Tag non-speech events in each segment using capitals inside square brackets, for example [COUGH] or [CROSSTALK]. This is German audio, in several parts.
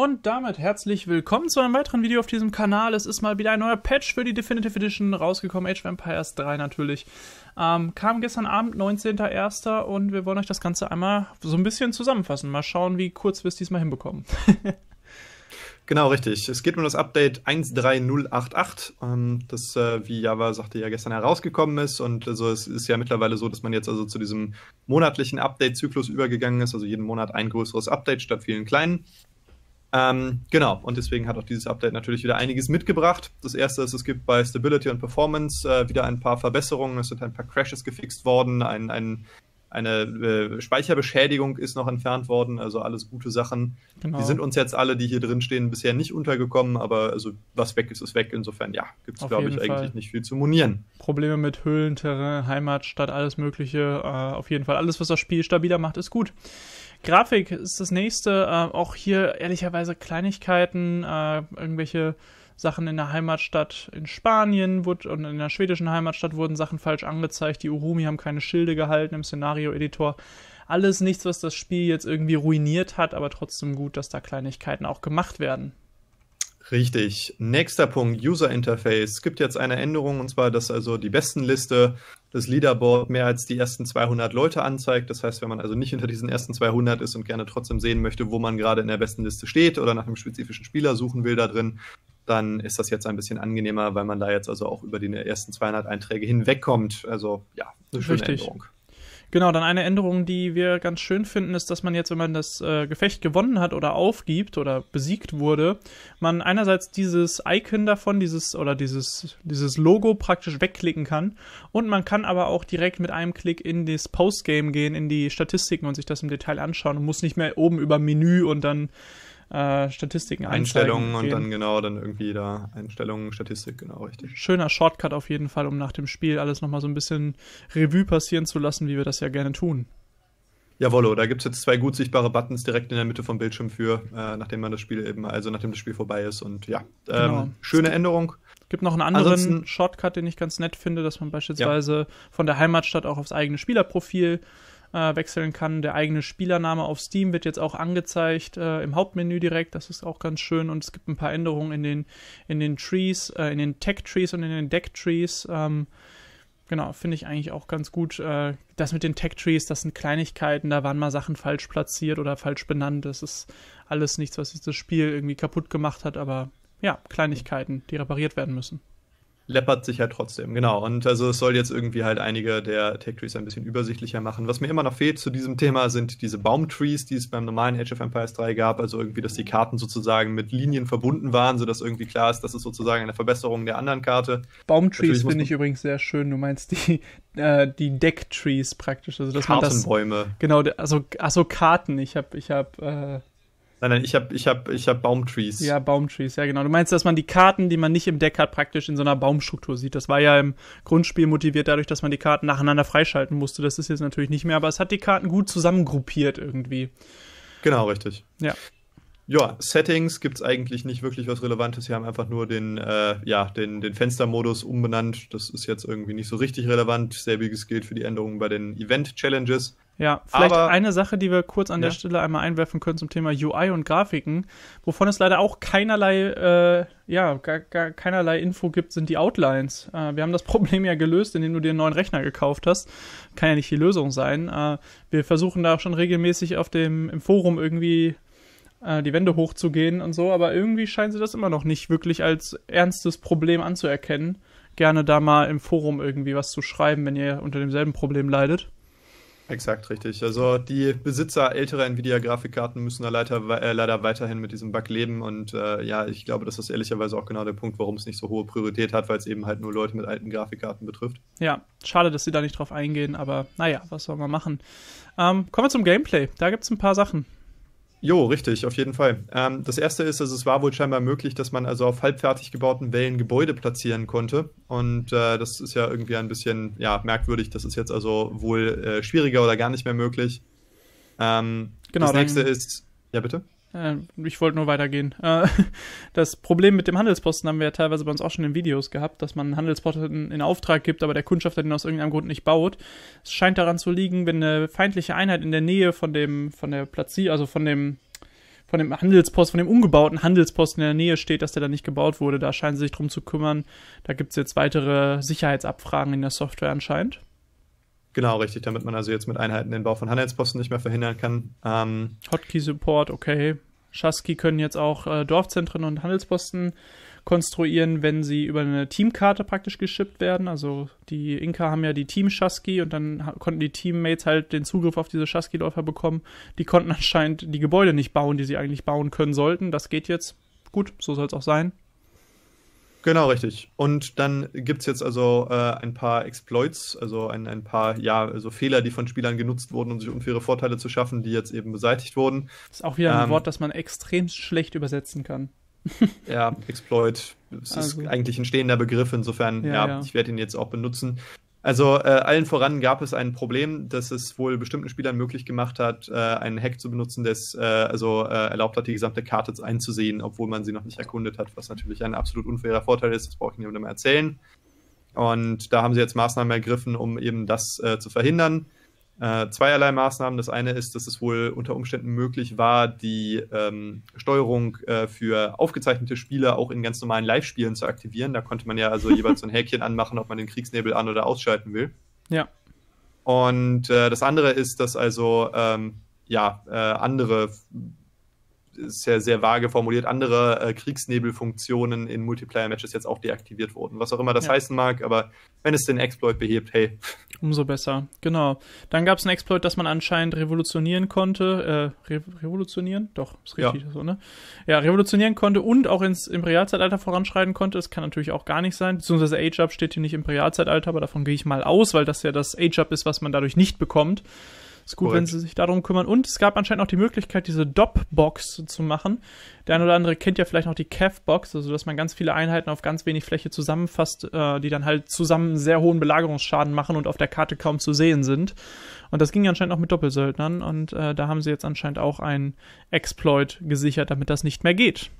Und damit herzlich willkommen zu einem weiteren Video auf diesem Kanal. Es ist mal wieder ein neuer Patch für die Definitive Edition rausgekommen, Age of Empires 3 natürlich. Ähm, kam gestern Abend, 19.01. und wir wollen euch das Ganze einmal so ein bisschen zusammenfassen. Mal schauen, wie kurz wir es diesmal hinbekommen. [LAUGHS] Genau, richtig. Es geht um das Update 13088, ähm, das, äh, wie Java sagte, ja gestern herausgekommen ist. Und also es ist ja mittlerweile so, dass man jetzt also zu diesem monatlichen Update-Zyklus übergegangen ist, also jeden Monat ein größeres Update statt vielen kleinen. Ähm, genau, und deswegen hat auch dieses Update natürlich wieder einiges mitgebracht. Das erste ist, es gibt bei Stability und Performance äh, wieder ein paar Verbesserungen, es sind ein paar Crashes gefixt worden, ein, ein, eine äh, Speicherbeschädigung ist noch entfernt worden, also alles gute Sachen. Genau. Die sind uns jetzt alle, die hier drin stehen, bisher nicht untergekommen, aber also was weg ist, ist weg. Insofern, ja, gibt es, glaube ich, Fall. eigentlich nicht viel zu monieren. Probleme mit Höhlen, Höhlenterrain, Heimatstadt, alles Mögliche. Äh, auf jeden Fall alles, was das Spiel stabiler macht, ist gut. Grafik ist das nächste. Äh, auch hier ehrlicherweise Kleinigkeiten, äh, irgendwelche Sachen in der Heimatstadt in Spanien wurde, und in der schwedischen Heimatstadt wurden Sachen falsch angezeigt. Die Urumi haben keine Schilde gehalten im Szenario-Editor. Alles nichts, was das Spiel jetzt irgendwie ruiniert hat, aber trotzdem gut, dass da Kleinigkeiten auch gemacht werden. Richtig. Nächster Punkt, User Interface. Es gibt jetzt eine Änderung und zwar, dass also die Bestenliste das Leaderboard mehr als die ersten 200 Leute anzeigt. Das heißt, wenn man also nicht hinter diesen ersten 200 ist und gerne trotzdem sehen möchte, wo man gerade in der besten Liste steht oder nach einem spezifischen Spieler suchen will da drin, dann ist das jetzt ein bisschen angenehmer, weil man da jetzt also auch über die ersten 200 Einträge hinwegkommt. Also ja, eine schöne Richtig. Änderung. Genau, dann eine Änderung, die wir ganz schön finden, ist, dass man jetzt, wenn man das äh, Gefecht gewonnen hat oder aufgibt oder besiegt wurde, man einerseits dieses Icon davon, dieses oder dieses, dieses Logo praktisch wegklicken kann und man kann aber auch direkt mit einem Klick in das Postgame gehen, in die Statistiken und sich das im Detail anschauen und muss nicht mehr oben über Menü und dann äh, Statistiken Einstellungen und dann genau, dann irgendwie da Einstellungen, Statistik, genau, richtig. Schöner Shortcut auf jeden Fall, um nach dem Spiel alles nochmal so ein bisschen Revue passieren zu lassen, wie wir das ja gerne tun. Jawollo, da gibt es jetzt zwei gut sichtbare Buttons direkt in der Mitte vom Bildschirm für, äh, nachdem man das Spiel eben, also nachdem das Spiel vorbei ist und ja, genau. ähm, genau. schöne Änderung. Es Gibt noch einen anderen Ansonsten, Shortcut, den ich ganz nett finde, dass man beispielsweise ja. von der Heimatstadt auch aufs eigene Spielerprofil äh, wechseln kann. Der eigene Spielername auf Steam wird jetzt auch angezeigt äh, im Hauptmenü direkt. Das ist auch ganz schön. Und es gibt ein paar Änderungen in den, in den Trees, äh, in den Tech-Trees und in den Deck-Trees. Ähm, genau, finde ich eigentlich auch ganz gut. Äh, das mit den Tech-Trees, das sind Kleinigkeiten. Da waren mal Sachen falsch platziert oder falsch benannt. Das ist alles nichts, was das Spiel irgendwie kaputt gemacht hat. Aber ja, Kleinigkeiten, die repariert werden müssen läppert sich halt trotzdem, genau. Und also es soll jetzt irgendwie halt einige der Tech-Trees ein bisschen übersichtlicher machen. Was mir immer noch fehlt zu diesem Thema sind diese Baumtrees, die es beim normalen Age of Empires 3 gab. Also irgendwie, dass die Karten sozusagen mit Linien verbunden waren, sodass irgendwie klar ist, das ist sozusagen eine Verbesserung der anderen Karte. Baumtrees finde ich übrigens sehr schön. Du meinst die, [LAUGHS] äh, die Deck-Trees praktisch. Also, dass Kartenbäume. Man das, genau, also, achso, Karten. Ich habe ich hab, äh, Nein, nein, ich habe ich hab, ich hab Baumtrees. Ja, Baumtrees, ja genau. Du meinst, dass man die Karten, die man nicht im Deck hat, praktisch in so einer Baumstruktur sieht. Das war ja im Grundspiel motiviert dadurch, dass man die Karten nacheinander freischalten musste. Das ist jetzt natürlich nicht mehr, aber es hat die Karten gut zusammengruppiert irgendwie. Genau, richtig. Ja. Ja, Settings gibt's eigentlich nicht wirklich was Relevantes. Sie haben einfach nur den, äh, ja, den, den Fenstermodus umbenannt. Das ist jetzt irgendwie nicht so richtig relevant. Selbiges gilt für die Änderungen bei den Event-Challenges. Ja, vielleicht Aber eine Sache, die wir kurz an ja. der Stelle einmal einwerfen können zum Thema UI und Grafiken, wovon es leider auch keinerlei, äh, ja, gar, gar keinerlei Info gibt, sind die Outlines. Äh, wir haben das [LAUGHS] Problem ja gelöst, indem du dir einen neuen Rechner gekauft hast. Kann ja nicht die Lösung sein. Äh, wir versuchen da auch schon regelmäßig auf dem im Forum irgendwie äh, die Wände hochzugehen und so, aber irgendwie scheinen sie das immer noch nicht wirklich als ernstes Problem anzuerkennen. Gerne da mal im Forum irgendwie was zu schreiben, wenn ihr unter demselben Problem leidet. Exakt, richtig. Also die Besitzer älterer Nvidia-Grafikkarten müssen da leider, äh, leider weiterhin mit diesem Bug leben. Und äh, ja, ich glaube, das ist ehrlicherweise auch genau der Punkt, warum es nicht so hohe Priorität hat, weil es eben halt nur Leute mit alten Grafikkarten betrifft. Ja, schade, dass sie da nicht drauf eingehen, aber naja, was soll man machen? Ähm, kommen wir zum Gameplay. Da gibt es ein paar Sachen. Jo, richtig, auf jeden Fall. Ähm, das erste ist, also es war wohl scheinbar möglich, dass man also auf halbfertig gebauten Wellen Gebäude platzieren konnte. Und äh, das ist ja irgendwie ein bisschen ja, merkwürdig. Das ist jetzt also wohl äh, schwieriger oder gar nicht mehr möglich. Ähm, genau. Das nächste ist. Ja, bitte? Äh, ich wollte nur weitergehen. Äh, [LAUGHS] das Problem mit dem Handelsposten haben wir ja teilweise bei uns auch schon in Videos gehabt, dass man einen Handelsposten in Auftrag gibt, aber der Kundschafter den aus irgendeinem Grund nicht baut. Es scheint daran zu liegen, wenn eine feindliche Einheit in der Nähe von dem, von der Plazie, also von dem, von dem Handelspost, von dem umgebauten Handelsposten in der Nähe steht, dass der dann nicht gebaut wurde. Da scheinen sie sich drum zu kümmern. Da gibt es jetzt weitere Sicherheitsabfragen in der Software anscheinend. Genau, richtig, damit man also jetzt mit Einheiten den Bau von Handelsposten nicht mehr verhindern kann. Ähm, Hotkey-Support, okay. Chasky können jetzt auch äh, Dorfzentren und Handelsposten konstruieren, wenn sie über eine Teamkarte praktisch geschippt werden. Also die Inka haben ja die Team Chasky und dann konnten die Teammates halt den Zugriff auf diese Chasky-Läufer bekommen. Die konnten anscheinend die Gebäude nicht bauen, die sie eigentlich bauen können sollten. Das geht jetzt. Gut, so soll es auch sein. Genau, richtig. Und dann gibt es jetzt also äh, ein paar Exploits, also ein, ein paar ja, also Fehler, die von Spielern genutzt wurden, um sich unfaire Vorteile zu schaffen, die jetzt eben beseitigt wurden. Das ist auch wieder ein ähm, Wort, das man extrem schlecht übersetzen kann. [LAUGHS] ja, Exploit. Es also. ist eigentlich ein stehender Begriff, insofern, ja, ja, ja. ich werde ihn jetzt auch benutzen. Also äh, allen voran gab es ein Problem, das es wohl bestimmten Spielern möglich gemacht hat, äh, einen Hack zu benutzen, das äh, also äh, erlaubt hat, die gesamte Karte einzusehen, obwohl man sie noch nicht erkundet hat, was natürlich ein absolut unfairer Vorteil ist, das brauche ich niemandem erzählen. Und da haben sie jetzt Maßnahmen ergriffen, um eben das äh, zu verhindern. Äh, zweierlei Maßnahmen. Das eine ist, dass es wohl unter Umständen möglich war, die ähm, Steuerung äh, für aufgezeichnete Spiele auch in ganz normalen Live-Spielen zu aktivieren. Da konnte man ja also [LAUGHS] jeweils so ein Häkchen anmachen, ob man den Kriegsnebel an- oder ausschalten will. Ja. Und äh, das andere ist, dass also ähm, ja, äh, andere ist ja sehr vage formuliert, andere äh, Kriegsnebelfunktionen in Multiplayer-Matches jetzt auch deaktiviert wurden. Was auch immer das ja. heißen mag, aber wenn es den Exploit behebt, hey. [LAUGHS] Umso besser, genau. Dann gab es einen Exploit, dass man anscheinend revolutionieren konnte. Äh, Re revolutionieren? Doch, ist richtig ja. so, ne? Ja, revolutionieren konnte und auch ins Imperialzeitalter voranschreiten konnte. Das kann natürlich auch gar nicht sein. Beziehungsweise Age-Up steht hier nicht Imperialzeitalter, aber davon gehe ich mal aus, weil das ja das Age-Up ist, was man dadurch nicht bekommt. Ist gut, Korrekt. wenn sie sich darum kümmern. Und es gab anscheinend auch die Möglichkeit, diese Dop-Box zu machen. Der eine oder andere kennt ja vielleicht noch die Cav-Box, also dass man ganz viele Einheiten auf ganz wenig Fläche zusammenfasst, äh, die dann halt zusammen sehr hohen Belagerungsschaden machen und auf der Karte kaum zu sehen sind. Und das ging anscheinend auch mit Doppelsöldnern und äh, da haben sie jetzt anscheinend auch einen Exploit gesichert, damit das nicht mehr geht.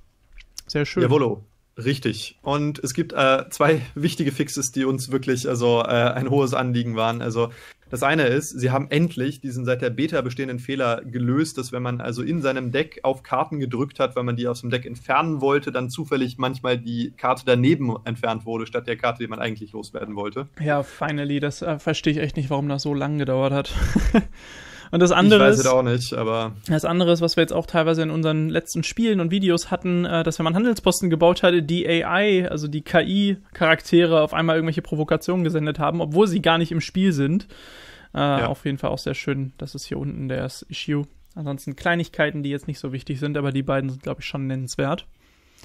Sehr schön. Jawollo. Richtig. Und es gibt äh, zwei wichtige Fixes, die uns wirklich also äh, ein hohes Anliegen waren. Also das eine ist, sie haben endlich diesen seit der Beta bestehenden Fehler gelöst, dass wenn man also in seinem Deck auf Karten gedrückt hat, weil man die aus dem Deck entfernen wollte, dann zufällig manchmal die Karte daneben entfernt wurde, statt der Karte, die man eigentlich loswerden wollte. Ja, finally, das äh, verstehe ich echt nicht, warum das so lange gedauert hat. [LAUGHS] Und das andere ich weiß ist, es auch nicht, aber das andere ist, was wir jetzt auch teilweise in unseren letzten Spielen und Videos hatten, äh, dass wenn man Handelsposten gebaut hatte, die AI, also die KI-Charaktere auf einmal irgendwelche Provokationen gesendet haben, obwohl sie gar nicht im Spiel sind. Äh, ja. Auf jeden Fall auch sehr schön. Das ist hier unten das Issue. Ansonsten Kleinigkeiten, die jetzt nicht so wichtig sind, aber die beiden sind, glaube ich, schon nennenswert.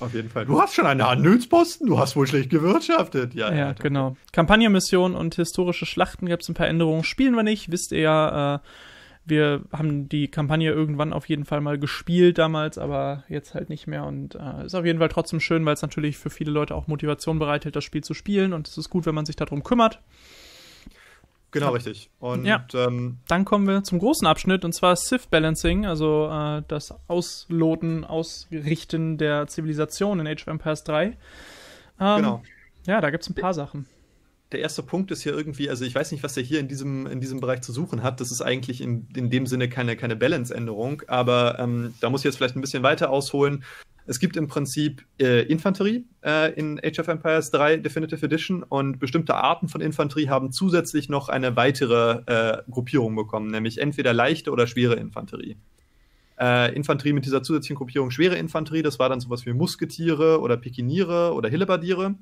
Auf jeden Fall. Du hast schon einen Handelsposten, du hast wohl schlecht gewirtschaftet. Ja, ja genau. Kampagnenmission und historische Schlachten gibt es ein paar Änderungen. Spielen wir nicht, wisst ihr ja. Äh, wir haben die Kampagne irgendwann auf jeden Fall mal gespielt damals, aber jetzt halt nicht mehr und äh, ist auf jeden Fall trotzdem schön, weil es natürlich für viele Leute auch Motivation bereithält, das Spiel zu spielen und es ist gut, wenn man sich darum kümmert. Genau, Hab, richtig. Und ja. ähm, dann kommen wir zum großen Abschnitt und zwar Sith Balancing, also äh, das Ausloten, Ausrichten der Zivilisation in Age of Empires 3. Ähm, genau. Ja, da gibt es ein paar Sachen der erste Punkt ist hier irgendwie, also ich weiß nicht, was der hier in diesem, in diesem Bereich zu suchen hat. Das ist eigentlich in, in dem Sinne keine, keine Balance-Änderung, aber ähm, da muss ich jetzt vielleicht ein bisschen weiter ausholen. Es gibt im Prinzip äh, Infanterie äh, in Age of Empires 3 Definitive Edition und bestimmte Arten von Infanterie haben zusätzlich noch eine weitere äh, Gruppierung bekommen, nämlich entweder leichte oder schwere Infanterie. Äh, Infanterie mit dieser zusätzlichen Gruppierung schwere Infanterie, das war dann sowas wie Musketiere oder Pikiniere oder Hillebardiere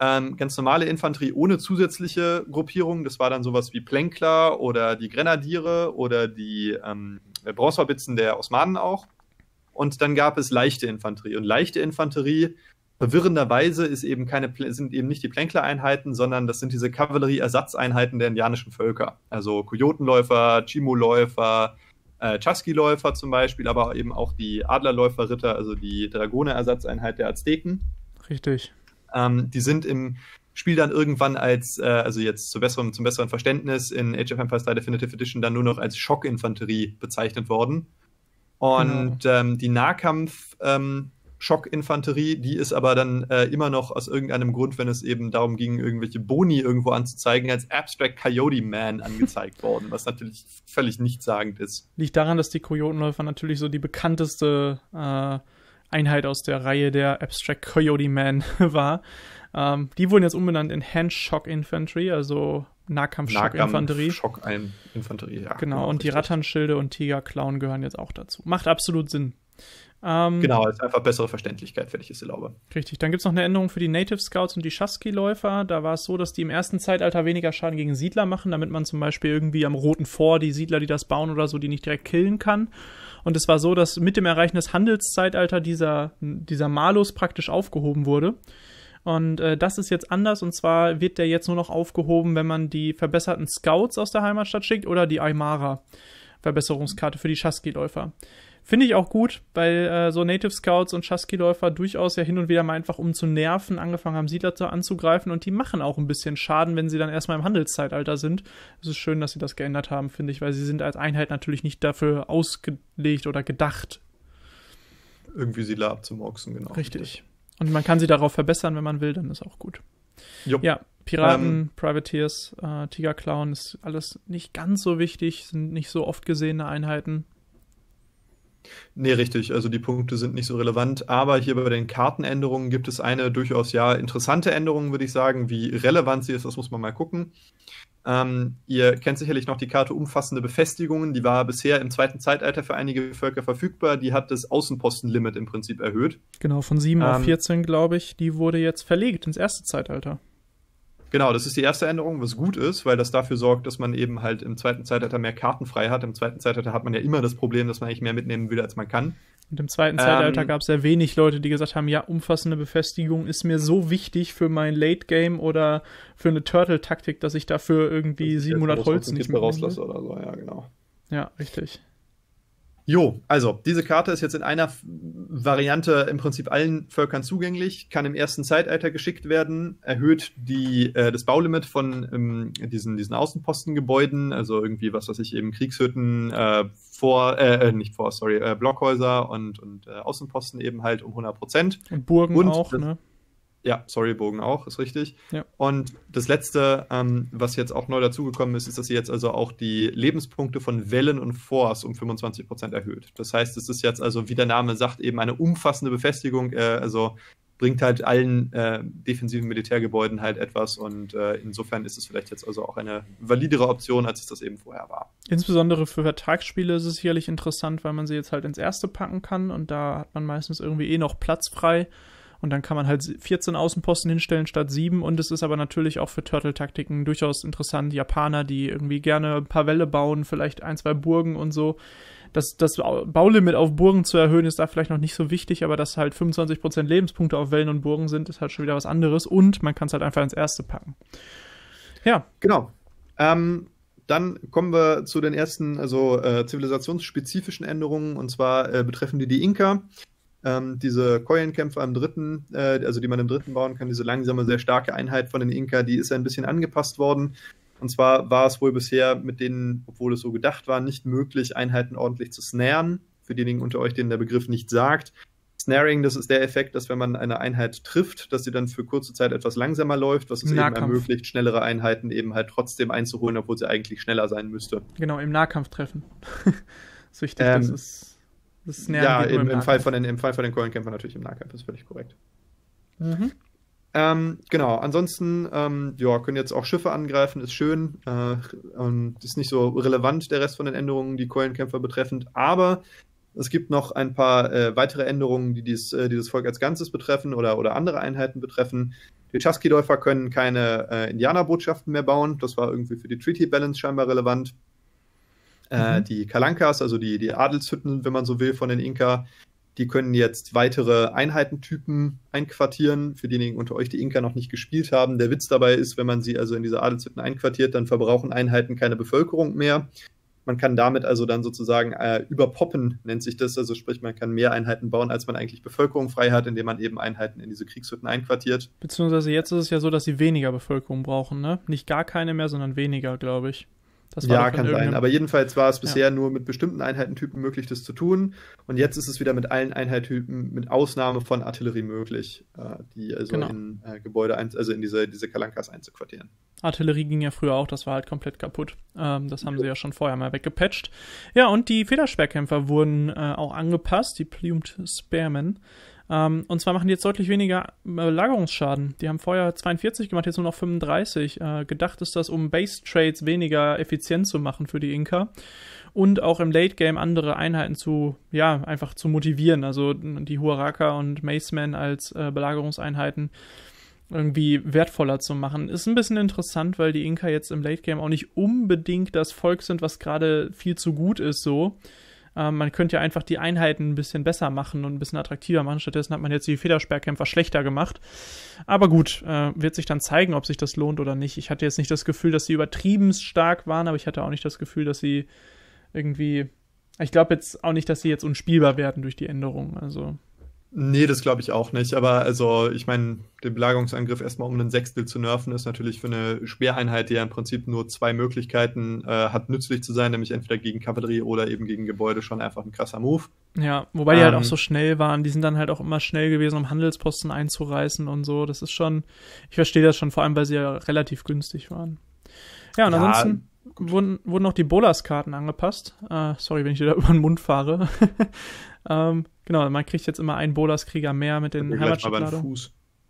ähm, ganz normale Infanterie ohne zusätzliche Gruppierungen. Das war dann sowas wie Plänkler oder die Grenadiere oder die ähm, Bronzerbitzen der Osmanen auch. Und dann gab es leichte Infanterie. Und leichte Infanterie, verwirrenderweise, ist eben keine, sind eben nicht die Plänkler-Einheiten, sondern das sind diese Kavallerie-Ersatzeinheiten der indianischen Völker. Also Kojotenläufer, Chimoläufer, äh, Chasqui-Läufer zum Beispiel, aber eben auch die Adlerläufer-Ritter, also die Dragone-Ersatzeinheit der Azteken. Richtig. Ähm, die sind im Spiel dann irgendwann als, äh, also jetzt zu besserem, zum besseren Verständnis, in Age of Empires 3 Definitive Edition dann nur noch als Schockinfanterie bezeichnet worden. Und genau. ähm, die Nahkampf- ähm, Schockinfanterie, die ist aber dann äh, immer noch aus irgendeinem Grund, wenn es eben darum ging, irgendwelche Boni irgendwo anzuzeigen, als Abstract Coyote Man angezeigt [LAUGHS] worden, was natürlich völlig nichtssagend ist. Liegt daran, dass die Kojotenläufer natürlich so die bekannteste äh, Einheit aus der Reihe der Abstract Coyote Man [LAUGHS] war. Ähm, die wurden jetzt umbenannt in Hand Shock Infantry, also Nahkampf-Schock-Infanterie. Schock-Infanterie, ja. Genau, genau, und die Ratternschilde und Tiger-Clown gehören jetzt auch dazu. Macht absolut Sinn. Ähm, genau, ist einfach bessere Verständlichkeit, wenn ich es erlaube. Richtig, dann gibt es noch eine Änderung für die Native Scouts und die shusky läufer Da war es so, dass die im ersten Zeitalter weniger Schaden gegen Siedler machen, damit man zum Beispiel irgendwie am Roten Vor die Siedler, die das bauen oder so, die nicht direkt killen kann. Und es war so, dass mit dem Erreichen des Handelszeitalters dieser, dieser Malus praktisch aufgehoben wurde. Und äh, das ist jetzt anders und zwar wird der jetzt nur noch aufgehoben, wenn man die verbesserten Scouts aus der Heimatstadt schickt oder die Aymara Verbesserungskarte für die Chaski-Läufer. Finde ich auch gut, weil äh, so Native Scouts und Chasky-Läufer durchaus ja hin und wieder mal einfach, um zu nerven, angefangen haben, Siedler zu, anzugreifen und die machen auch ein bisschen Schaden, wenn sie dann erstmal im Handelszeitalter sind. Es ist schön, dass sie das geändert haben, finde ich, weil sie sind als Einheit natürlich nicht dafür ausgelegt oder gedacht. Irgendwie Siedler abzumoxen, genau. Richtig. Und man kann sie darauf verbessern, wenn man will, dann ist auch gut. Jupp. Ja, Piraten, ähm, Privateers, äh, Clown ist alles nicht ganz so wichtig, sind nicht so oft gesehene Einheiten. Nee, richtig. Also die Punkte sind nicht so relevant. Aber hier bei den Kartenänderungen gibt es eine durchaus ja interessante Änderung, würde ich sagen. Wie relevant sie ist, das muss man mal gucken. Ähm, ihr kennt sicherlich noch die Karte umfassende Befestigungen. Die war bisher im zweiten Zeitalter für einige Völker verfügbar. Die hat das Außenpostenlimit im Prinzip erhöht. Genau, von 7 ähm, auf 14, glaube ich. Die wurde jetzt verlegt ins erste Zeitalter. Genau, das ist die erste Änderung, was gut ist, weil das dafür sorgt, dass man eben halt im zweiten Zeitalter mehr Karten frei hat. Im zweiten Zeitalter hat man ja immer das Problem, dass man eigentlich mehr mitnehmen will, als man kann. Und im zweiten ähm, Zeitalter gab es sehr wenig Leute, die gesagt haben, ja, umfassende Befestigung ist mir so wichtig für mein Late Game oder für eine Turtle-Taktik, dass ich dafür irgendwie 700 Holz nicht mehr rauslasse oder so. Ja, genau. Ja, richtig. Jo, also diese Karte ist jetzt in einer Variante im Prinzip allen Völkern zugänglich, kann im ersten Zeitalter geschickt werden, erhöht die, äh, das Baulimit von ähm, diesen, diesen Außenpostengebäuden, also irgendwie was, was ich eben Kriegshütten, äh, vor, äh, äh, nicht vor, sorry, äh, Blockhäuser und, und äh, Außenposten eben halt um 100 Prozent. Und Burgen und auch, das, ne? Ja, sorry, Bogen auch, ist richtig. Ja. Und das letzte, ähm, was jetzt auch neu dazugekommen ist, ist, dass sie jetzt also auch die Lebenspunkte von Wellen und Force um 25% erhöht. Das heißt, es ist jetzt also, wie der Name sagt, eben eine umfassende Befestigung, äh, also bringt halt allen äh, defensiven Militärgebäuden halt etwas und äh, insofern ist es vielleicht jetzt also auch eine validere Option, als es das eben vorher war. Insbesondere für Vertragsspiele ist es sicherlich interessant, weil man sie jetzt halt ins erste packen kann und da hat man meistens irgendwie eh noch Platz frei und dann kann man halt 14 Außenposten hinstellen statt 7. Und es ist aber natürlich auch für Turtle-Taktiken durchaus interessant. Japaner, die irgendwie gerne ein paar Wälle bauen, vielleicht ein, zwei Burgen und so. Das, das Baulimit auf Burgen zu erhöhen, ist da vielleicht noch nicht so wichtig, aber dass halt 25% Lebenspunkte auf Wellen und Burgen sind, ist halt schon wieder was anderes. Und man kann es halt einfach ins Erste packen. Ja. Genau. Ähm, dann kommen wir zu den ersten, also äh, zivilisationsspezifischen Änderungen, und zwar äh, betreffen die die Inka ähm, diese Koyen-Kämpfe am dritten, äh, also die man im dritten bauen kann, diese langsame, sehr starke Einheit von den Inka, die ist ein bisschen angepasst worden. Und zwar war es wohl bisher mit denen, obwohl es so gedacht war, nicht möglich, Einheiten ordentlich zu snaren. Für diejenigen unter euch, denen der Begriff nicht sagt. Snaring, das ist der Effekt, dass wenn man eine Einheit trifft, dass sie dann für kurze Zeit etwas langsamer läuft, was es Nahkampf. eben ermöglicht, schnellere Einheiten eben halt trotzdem einzuholen, obwohl sie eigentlich schneller sein müsste. Genau, im Nahkampf treffen. [LAUGHS] Süchtig, ähm, das ist das nervt ja, im, im, im, Fall von den, im Fall von den Keulenkämpfern natürlich im Nahkampf, ist völlig korrekt. Mhm. Ähm, genau, ansonsten, ähm, ja, können jetzt auch Schiffe angreifen, ist schön. Äh, und ist nicht so relevant, der Rest von den Änderungen, die Keulenkämpfer betreffend. Aber es gibt noch ein paar äh, weitere Änderungen, die dies, äh, dieses Volk als Ganzes betreffen oder, oder andere Einheiten betreffen. Die Chaski-Läufer können keine äh, Indianerbotschaften mehr bauen. Das war irgendwie für die Treaty Balance scheinbar relevant. Äh, mhm. Die Kalankas, also die, die Adelshütten, wenn man so will, von den Inka, die können jetzt weitere Einheitentypen einquartieren, für diejenigen unter euch, die Inka noch nicht gespielt haben. Der Witz dabei ist, wenn man sie also in diese Adelshütten einquartiert, dann verbrauchen Einheiten keine Bevölkerung mehr. Man kann damit also dann sozusagen äh, überpoppen, nennt sich das. Also sprich, man kann mehr Einheiten bauen, als man eigentlich Bevölkerung frei hat, indem man eben Einheiten in diese Kriegshütten einquartiert. Beziehungsweise jetzt ist es ja so, dass sie weniger Bevölkerung brauchen, ne? Nicht gar keine mehr, sondern weniger, glaube ich ja, kann sein. Aber jedenfalls war es bisher ja. nur mit bestimmten Einheitentypen möglich, das zu tun. Und jetzt ist es wieder mit allen Einheitentypen, mit Ausnahme von Artillerie möglich, äh, die also genau. in äh, Gebäude, ein, also in diese, diese Kalankas einzuquartieren. Artillerie ging ja früher auch, das war halt komplett kaputt. Ähm, das haben ja. sie ja schon vorher mal weggepatcht. Ja, und die Federsperrkämpfer wurden äh, auch angepasst, die Plumed Spearmen. Ähm, und zwar machen die jetzt deutlich weniger äh, Lagerungsschaden. Die haben vorher 42 gemacht, jetzt nur noch 35. Äh, gedacht ist das, um Base Trades weniger effizient zu machen für die Inka und auch im Late Game andere Einheiten zu, ja, einfach zu motivieren. Also die Huaraka und Macemen als äh, Belagerungseinheiten irgendwie wertvoller zu machen. Ist ein bisschen interessant, weil die Inka jetzt im Late Game auch nicht unbedingt das Volk sind, was gerade viel zu gut ist so. Ähm, man könnte ja einfach die Einheiten ein bisschen besser machen und ein bisschen attraktiver machen. Stattdessen hat man jetzt die Federsperrkämpfer schlechter gemacht. Aber gut, äh, wird sich dann zeigen, ob sich das lohnt oder nicht. Ich hatte jetzt nicht das Gefühl, dass sie übertrieben stark waren, aber ich hatte auch nicht das Gefühl, dass sie irgendwie. Ich glaube jetzt auch nicht, dass sie jetzt unspielbar werden durch die Änderungen. Also Nee, das glaube ich auch nicht. Aber also, ich meine, den Belagerungsangriff erstmal um ein Sechstel zu nerven, ist natürlich für eine Speereinheit, die ja im Prinzip nur zwei Möglichkeiten äh, hat, nützlich zu sein, nämlich entweder gegen Kavallerie oder eben gegen Gebäude schon einfach ein krasser Move. Ja, wobei ähm, die halt auch ähm. so schnell waren, die sind dann halt auch immer schnell gewesen, um Handelsposten einzureißen und so. Das ist schon, ich verstehe das schon, vor allem weil sie ja relativ günstig waren. Ja, und ja, ansonsten wurden, wurden noch die Bolas-Karten angepasst. Äh, sorry, wenn ich dir da [LAUGHS] über den Mund fahre. [LAUGHS] ähm, Genau, man kriegt jetzt immer einen Bolaskrieger mehr mit den Heimatschubladen.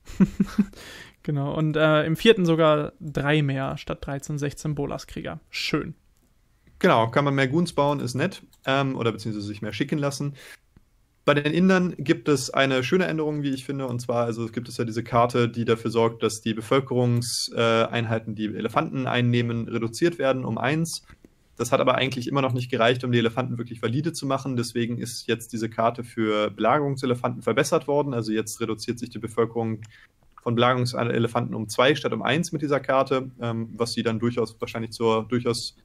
[LAUGHS] genau, und äh, im vierten sogar drei mehr statt 13, 16 Bolaskrieger. Schön. Genau, kann man mehr Guns bauen, ist nett. Ähm, oder beziehungsweise sich mehr schicken lassen. Bei den Indern gibt es eine schöne Änderung, wie ich finde, und zwar also gibt es ja diese Karte, die dafür sorgt, dass die Bevölkerungseinheiten, die Elefanten einnehmen, reduziert werden um eins. Das hat aber eigentlich immer noch nicht gereicht, um die Elefanten wirklich valide zu machen. Deswegen ist jetzt diese Karte für Belagerungselefanten verbessert worden. Also jetzt reduziert sich die Bevölkerung von Belagerungselefanten um zwei statt um eins mit dieser Karte, ähm, was sie dann durchaus wahrscheinlich zur durchaus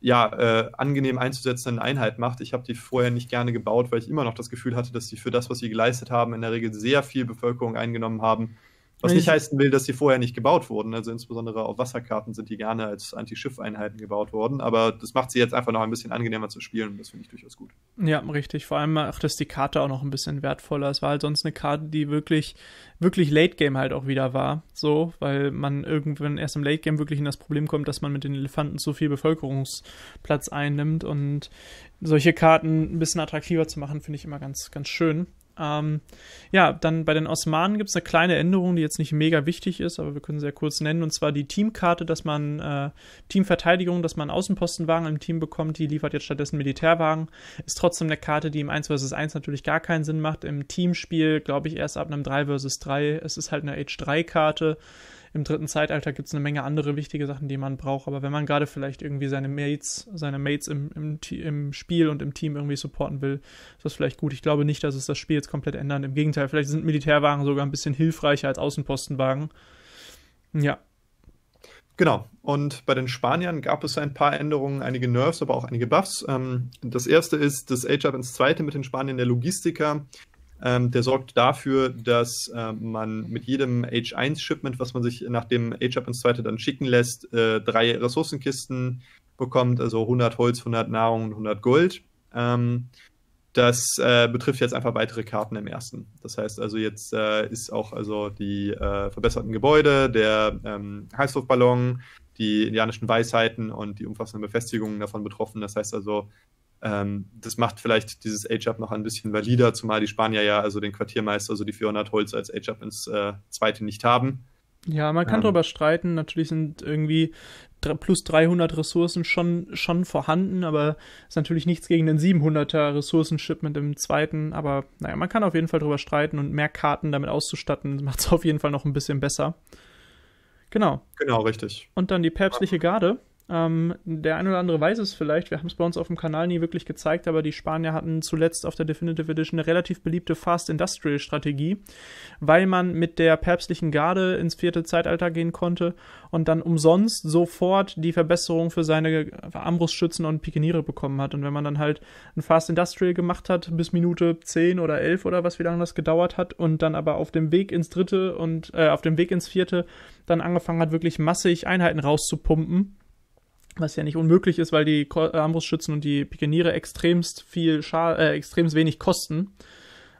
ja, äh, angenehm einzusetzenden Einheit macht. Ich habe die vorher nicht gerne gebaut, weil ich immer noch das Gefühl hatte, dass sie für das, was sie geleistet haben, in der Regel sehr viel Bevölkerung eingenommen haben was nicht heißen will, dass sie vorher nicht gebaut wurden. Also insbesondere auf Wasserkarten sind die gerne als Anti-Schiff-Einheiten gebaut worden. Aber das macht sie jetzt einfach noch ein bisschen angenehmer zu spielen. Das finde ich durchaus gut. Ja, richtig. Vor allem macht das die Karte auch noch ein bisschen wertvoller. Es war halt sonst eine Karte, die wirklich, wirklich Late-Game halt auch wieder war. So, weil man irgendwann erst im Late-Game wirklich in das Problem kommt, dass man mit den Elefanten zu viel Bevölkerungsplatz einnimmt. Und solche Karten ein bisschen attraktiver zu machen, finde ich immer ganz, ganz schön. Ähm, ja, dann bei den Osmanen gibt es eine kleine Änderung, die jetzt nicht mega wichtig ist, aber wir können sehr kurz nennen, und zwar die Teamkarte, dass man äh, Teamverteidigung, dass man Außenpostenwagen im Team bekommt, die liefert jetzt stattdessen Militärwagen. Ist trotzdem eine Karte, die im 1 vs 1 natürlich gar keinen Sinn macht. Im Teamspiel, glaube ich, erst ab einem 3 vs 3. Es ist halt eine h 3-Karte im dritten Zeitalter gibt es eine Menge andere wichtige Sachen, die man braucht. Aber wenn man gerade vielleicht irgendwie seine Mates, seine Mates im, im, im Spiel und im Team irgendwie supporten will, ist das vielleicht gut. Ich glaube nicht, dass es das Spiel jetzt komplett ändert. Im Gegenteil, vielleicht sind Militärwagen sogar ein bisschen hilfreicher als Außenpostenwagen. Ja, Genau. Und bei den Spaniern gab es ein paar Änderungen, einige Nerfs, aber auch einige Buffs. Ähm, das erste ist, dass Age Up ins zweite mit den Spaniern der Logistiker ähm, der sorgt dafür, dass äh, man mit jedem H1-Shipment, was man sich nach dem H-Up ins zweite dann schicken lässt, äh, drei Ressourcenkisten bekommt, also 100 Holz, 100 Nahrung und 100 Gold. Ähm, das äh, betrifft jetzt einfach weitere Karten im ersten. Das heißt also, jetzt äh, ist auch also die äh, verbesserten Gebäude, der ähm, Heißluftballon, die indianischen Weisheiten und die umfassenden Befestigungen davon betroffen. Das heißt also, ähm, das macht vielleicht dieses Age-Up noch ein bisschen valider, zumal die Spanier ja also den Quartiermeister, also die 400 Holz als Age-Up ins äh, zweite nicht haben. Ja, man kann ähm. darüber streiten. Natürlich sind irgendwie plus 300 Ressourcen schon, schon vorhanden, aber ist natürlich nichts gegen den 700er Ressourcenshipment im zweiten. Aber naja, man kann auf jeden Fall darüber streiten und mehr Karten damit auszustatten, macht es [LAUGHS] auf jeden Fall noch ein bisschen besser. Genau. Genau, richtig. Und dann die päpstliche ähm. Garde. Ähm, der ein oder andere weiß es vielleicht, wir haben es bei uns auf dem Kanal nie wirklich gezeigt, aber die Spanier hatten zuletzt auf der Definitive Edition eine relativ beliebte Fast Industrial Strategie, weil man mit der päpstlichen Garde ins vierte Zeitalter gehen konnte und dann umsonst sofort die Verbesserung für seine Armbrustschützen und Pikeniere bekommen hat. Und wenn man dann halt ein Fast Industrial gemacht hat, bis Minute 10 oder 11 oder was, wie lange das gedauert hat, und dann aber auf dem Weg ins dritte und äh, auf dem Weg ins vierte dann angefangen hat, wirklich massig Einheiten rauszupumpen, was ja nicht unmöglich ist, weil die äh, Armbrustschützen und die Pikeniere extremst viel Scha äh, extremst wenig kosten,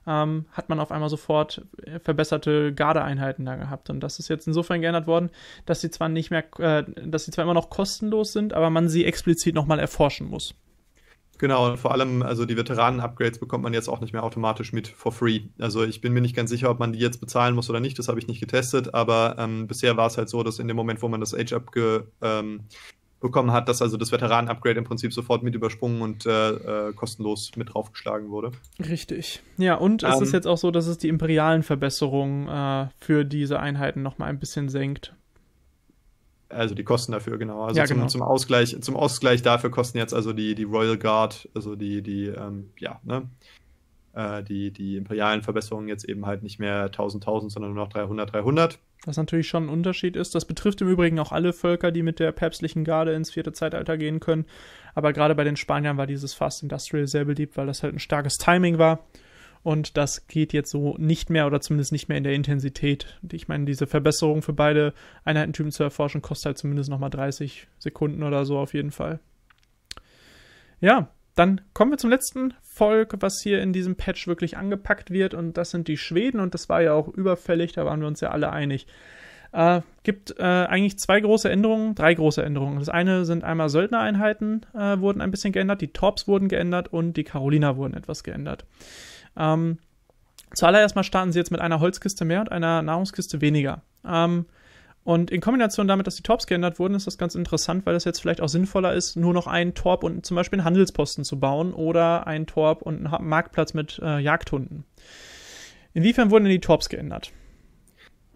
ähm, hat man auf einmal sofort äh, verbesserte Gardeeinheiten da gehabt. Und das ist jetzt insofern geändert worden, dass sie zwar nicht mehr, äh, dass sie zwar immer noch kostenlos sind, aber man sie explizit nochmal erforschen muss. Genau, und vor allem, also die Veteranen-Upgrades bekommt man jetzt auch nicht mehr automatisch mit for free. Also ich bin mir nicht ganz sicher, ob man die jetzt bezahlen muss oder nicht, das habe ich nicht getestet, aber ähm, bisher war es halt so, dass in dem Moment, wo man das Age-Up ähm, bekommen hat, dass also das Veteranen-Upgrade im Prinzip sofort mit übersprungen und äh, äh, kostenlos mit draufgeschlagen wurde. Richtig. Ja, und um, es ist ähm. jetzt auch so, dass es die imperialen Verbesserungen äh, für diese Einheiten nochmal ein bisschen senkt. Also die Kosten dafür, genau. Also ja, zum, genau. zum, Ausgleich, zum Ausgleich dafür kosten jetzt also die, die Royal Guard, also die, die, ähm, ja, ne? Äh, die, die imperialen Verbesserungen jetzt eben halt nicht mehr 1000, 1000, sondern nur noch 300, 300. Was natürlich schon ein Unterschied ist. Das betrifft im Übrigen auch alle Völker, die mit der päpstlichen Garde ins vierte Zeitalter gehen können. Aber gerade bei den Spaniern war dieses Fast Industrial sehr beliebt, weil das halt ein starkes Timing war. Und das geht jetzt so nicht mehr oder zumindest nicht mehr in der Intensität. Ich meine, diese Verbesserung für beide Einheitentypen zu erforschen, kostet halt zumindest nochmal 30 Sekunden oder so auf jeden Fall. Ja, dann kommen wir zum letzten Volk, was hier in diesem Patch wirklich angepackt wird. Und das sind die Schweden. Und das war ja auch überfällig, da waren wir uns ja alle einig. Äh, gibt äh, eigentlich zwei große Änderungen, drei große Änderungen. Das eine sind einmal Söldnereinheiten äh, wurden ein bisschen geändert, die Torps wurden geändert und die Carolina wurden etwas geändert. Ähm, zuallererst mal starten sie jetzt mit einer Holzkiste mehr und einer Nahrungskiste weniger. Ähm, und in Kombination damit, dass die Torps geändert wurden, ist das ganz interessant, weil das jetzt vielleicht auch sinnvoller ist, nur noch einen Torp und zum Beispiel einen Handelsposten zu bauen oder einen Torp und einen Marktplatz mit äh, Jagdhunden. Inwiefern wurden denn die Torps geändert?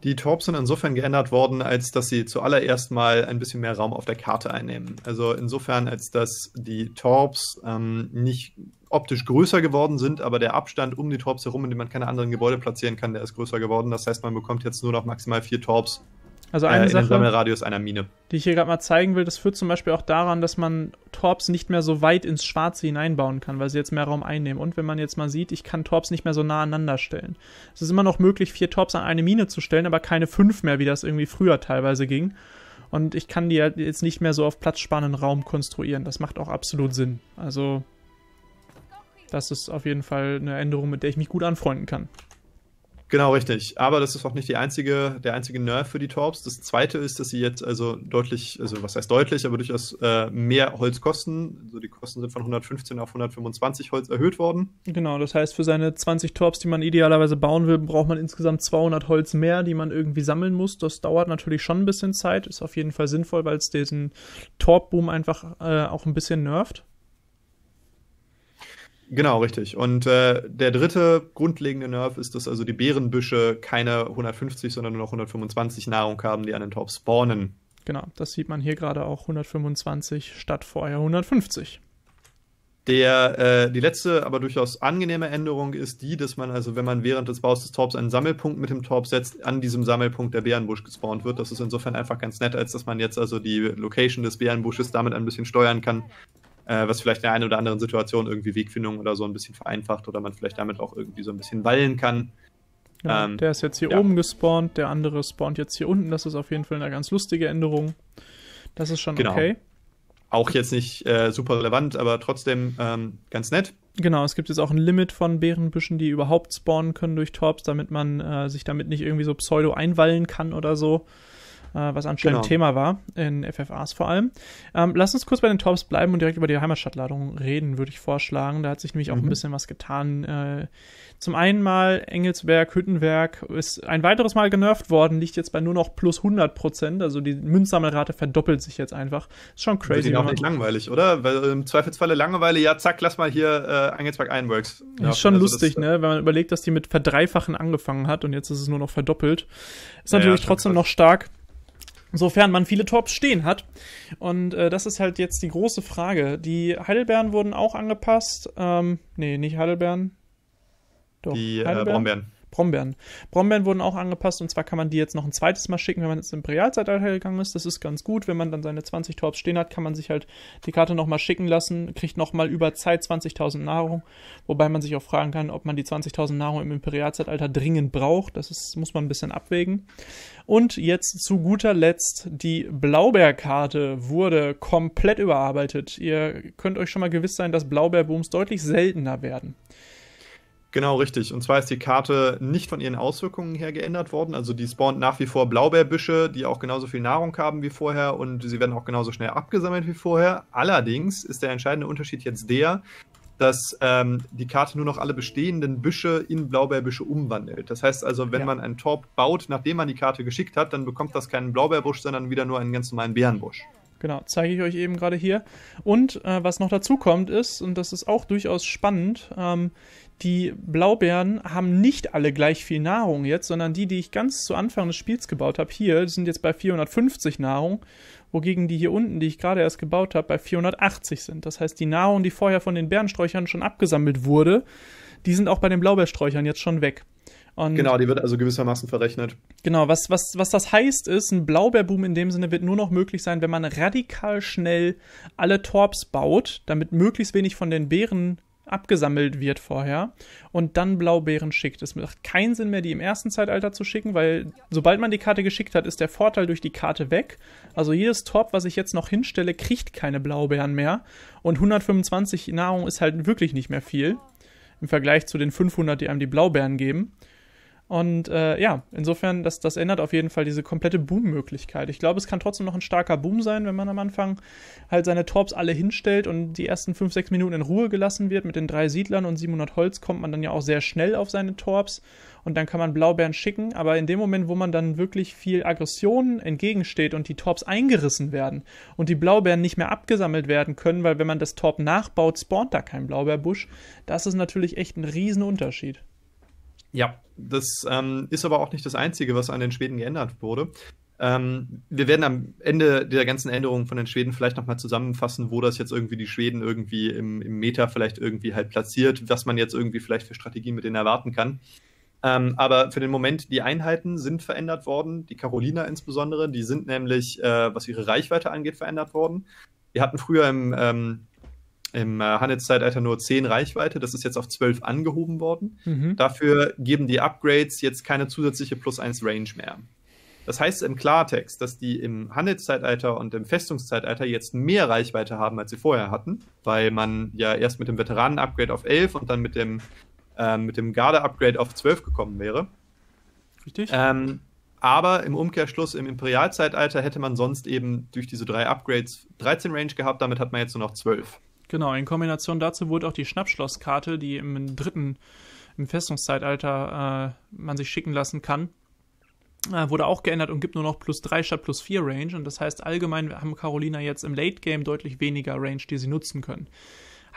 Die Torps sind insofern geändert worden, als dass sie zuallererst mal ein bisschen mehr Raum auf der Karte einnehmen. Also insofern, als dass die Torps ähm, nicht optisch größer geworden sind, aber der Abstand um die Torps herum, in dem man keine anderen Gebäude platzieren kann, der ist größer geworden. Das heißt, man bekommt jetzt nur noch maximal vier Torps also äh, eine äh, Sache, Sammelradius einer Mine. Die ich hier gerade mal zeigen will, das führt zum Beispiel auch daran, dass man Torps nicht mehr so weit ins Schwarze hineinbauen kann, weil sie jetzt mehr Raum einnehmen. Und wenn man jetzt mal sieht, ich kann Torps nicht mehr so nah aneinander stellen. Es ist immer noch möglich, vier Torps an eine Mine zu stellen, aber keine fünf mehr, wie das irgendwie früher teilweise ging. Und ich kann die jetzt nicht mehr so auf platzsparenden Raum konstruieren. Das macht auch absolut Sinn. Also, das ist auf jeden Fall eine Änderung, mit der ich mich gut anfreunden kann. Genau, richtig. Aber das ist auch nicht die einzige, der einzige Nerv für die Torps. Das zweite ist, dass sie jetzt also deutlich, also was heißt deutlich, aber durchaus äh, mehr Holz kosten. Also die Kosten sind von 115 auf 125 Holz erhöht worden. Genau, das heißt, für seine 20 Torps, die man idealerweise bauen will, braucht man insgesamt 200 Holz mehr, die man irgendwie sammeln muss. Das dauert natürlich schon ein bisschen Zeit, ist auf jeden Fall sinnvoll, weil es diesen Torp-Boom einfach äh, auch ein bisschen nervt. Genau, richtig. Und äh, der dritte grundlegende Nerv ist, dass also die Bärenbüsche keine 150, sondern nur noch 125 Nahrung haben, die an den Top spawnen. Genau, das sieht man hier gerade auch 125 statt vorher 150. Der, äh, die letzte, aber durchaus angenehme Änderung ist die, dass man also, wenn man während des Baus des Torps einen Sammelpunkt mit dem Torp setzt, an diesem Sammelpunkt der Bärenbusch gespawnt wird. Das ist insofern einfach ganz nett, als dass man jetzt also die Location des Bärenbusches damit ein bisschen steuern kann, äh, was vielleicht in der einen oder anderen Situation irgendwie Wegfindung oder so ein bisschen vereinfacht oder man vielleicht damit auch irgendwie so ein bisschen wallen kann. Ja, ähm, der ist jetzt hier ja. oben gespawnt, der andere spawnt jetzt hier unten. Das ist auf jeden Fall eine ganz lustige Änderung. Das ist schon genau. okay. Auch jetzt nicht äh, super relevant, aber trotzdem ähm, ganz nett. Genau, es gibt jetzt auch ein Limit von Bärenbüschen, die überhaupt spawnen können durch Torps, damit man äh, sich damit nicht irgendwie so pseudo einwallen kann oder so. Äh, was anscheinend genau. Thema war, in FFAs vor allem. Ähm, lass uns kurz bei den Tops bleiben und direkt über die Heimatstadtladung reden, würde ich vorschlagen. Da hat sich nämlich auch mhm. ein bisschen was getan. Äh, zum einen mal Engelsberg, Hüttenwerk ist ein weiteres Mal genervt worden, liegt jetzt bei nur noch plus 100 Prozent. Also die Münzsammelrate verdoppelt sich jetzt einfach. Ist schon crazy. Ist auch nicht langweilig, oder? Weil im Zweifelsfalle Langeweile, ja, zack, lass mal hier äh, Engelsberg Einworks. Ja, ist schon also lustig, das, äh, ne? Wenn man überlegt, dass die mit verdreifachen angefangen hat und jetzt ist es nur noch verdoppelt. Ist natürlich ja, trotzdem krass. noch stark. Sofern man viele Torps stehen hat. Und äh, das ist halt jetzt die große Frage. Die Heidelbeeren wurden auch angepasst. Ähm, nee, nicht Heidelbeeren. Doch, die äh, Heidelbeeren. Äh, Brombeeren. Brombeeren. Brombeeren wurden auch angepasst und zwar kann man die jetzt noch ein zweites Mal schicken, wenn man ins Imperialzeitalter gegangen ist. Das ist ganz gut. Wenn man dann seine 20 Torps stehen hat, kann man sich halt die Karte nochmal schicken lassen, kriegt nochmal über Zeit 20.000 Nahrung. Wobei man sich auch fragen kann, ob man die 20.000 Nahrung im Imperialzeitalter dringend braucht. Das ist, muss man ein bisschen abwägen. Und jetzt zu guter Letzt, die Blaubeerkarte wurde komplett überarbeitet. Ihr könnt euch schon mal gewiss sein, dass Blaubeerbooms deutlich seltener werden. Genau, richtig. Und zwar ist die Karte nicht von ihren Auswirkungen her geändert worden. Also die spawnt nach wie vor Blaubeerbüsche, die auch genauso viel Nahrung haben wie vorher und sie werden auch genauso schnell abgesammelt wie vorher. Allerdings ist der entscheidende Unterschied jetzt der, dass ähm, die Karte nur noch alle bestehenden Büsche in Blaubeerbüsche umwandelt. Das heißt also, wenn ja. man einen Torb baut, nachdem man die Karte geschickt hat, dann bekommt das keinen Blaubeerbusch, sondern wieder nur einen ganz normalen Bärenbusch. Genau, zeige ich euch eben gerade hier. Und äh, was noch dazu kommt ist, und das ist auch durchaus spannend, ähm, die Blaubeeren haben nicht alle gleich viel Nahrung jetzt, sondern die, die ich ganz zu Anfang des Spiels gebaut habe, hier sind jetzt bei 450 Nahrung, wogegen die hier unten, die ich gerade erst gebaut habe, bei 480 sind. Das heißt, die Nahrung, die vorher von den Bärensträuchern schon abgesammelt wurde, die sind auch bei den Blaubeersträuchern jetzt schon weg. Und genau, die wird also gewissermaßen verrechnet. Genau, was, was, was das heißt ist, ein Blaubeerboom in dem Sinne wird nur noch möglich sein, wenn man radikal schnell alle Torps baut, damit möglichst wenig von den Beeren abgesammelt wird vorher und dann Blaubeeren schickt. Es macht keinen Sinn mehr, die im ersten Zeitalter zu schicken, weil sobald man die Karte geschickt hat, ist der Vorteil durch die Karte weg. Also jedes Torp, was ich jetzt noch hinstelle, kriegt keine Blaubeeren mehr. Und 125 Nahrung ist halt wirklich nicht mehr viel im Vergleich zu den 500, die einem die Blaubeeren geben. Und äh, ja, insofern, das, das ändert auf jeden Fall diese komplette Boom-Möglichkeit. Ich glaube, es kann trotzdem noch ein starker Boom sein, wenn man am Anfang halt seine Torps alle hinstellt und die ersten 5, 6 Minuten in Ruhe gelassen wird. Mit den drei Siedlern und 700 Holz kommt man dann ja auch sehr schnell auf seine Torps und dann kann man Blaubeeren schicken. Aber in dem Moment, wo man dann wirklich viel Aggression entgegensteht und die Torps eingerissen werden und die Blaubeeren nicht mehr abgesammelt werden können, weil wenn man das Torp nachbaut, spawnt da kein Blaubeerbusch, das ist natürlich echt ein Riesenunterschied. Unterschied. Ja, das ähm, ist aber auch nicht das Einzige, was an den Schweden geändert wurde. Ähm, wir werden am Ende der ganzen Änderungen von den Schweden vielleicht nochmal zusammenfassen, wo das jetzt irgendwie die Schweden irgendwie im, im Meta vielleicht irgendwie halt platziert, was man jetzt irgendwie vielleicht für Strategien mit denen erwarten kann. Ähm, aber für den Moment, die Einheiten sind verändert worden, die Carolina insbesondere, die sind nämlich, äh, was ihre Reichweite angeht, verändert worden. Wir hatten früher im ähm, im äh, Handelszeitalter nur 10 Reichweite. Das ist jetzt auf 12 angehoben worden. Mhm. Dafür geben die Upgrades jetzt keine zusätzliche plus 1 Range mehr. Das heißt im Klartext, dass die im Handelszeitalter und im Festungszeitalter jetzt mehr Reichweite haben, als sie vorher hatten, weil man ja erst mit dem Veteranen-Upgrade auf 11 und dann mit dem, äh, dem Garde-Upgrade auf 12 gekommen wäre. Richtig. Ähm, aber im Umkehrschluss im Imperialzeitalter hätte man sonst eben durch diese drei Upgrades 13 Range gehabt, damit hat man jetzt nur noch 12. Genau, in Kombination dazu wurde auch die Schnappschlosskarte, die im dritten, im Festungszeitalter äh, man sich schicken lassen kann, äh, wurde auch geändert und gibt nur noch plus 3 statt plus 4 Range. Und das heißt, allgemein haben Carolina jetzt im Late Game deutlich weniger Range, die sie nutzen können.